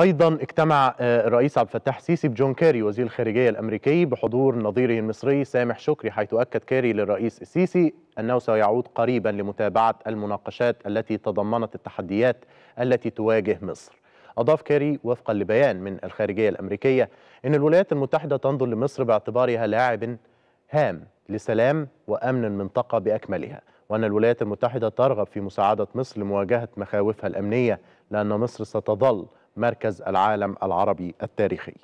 ايضا اجتمع آه، الرئيس عبد الفتاح السيسي بجون كيري وزير الخارجيه الامريكي بحضور نظيره المصري سامح شكري حيث اكد كيري للرئيس السيسي انه سيعود قريبا لمتابعه المناقشات التي تضمنت التحديات التي تواجه مصر. أضاف كيري وفقا لبيان من الخارجية الأمريكية أن الولايات المتحدة تنظر لمصر باعتبارها لاعب هام لسلام وأمن المنطقة بأكملها وأن الولايات المتحدة ترغب في مساعدة مصر لمواجهة مخاوفها الأمنية لأن مصر ستظل مركز العالم العربي التاريخي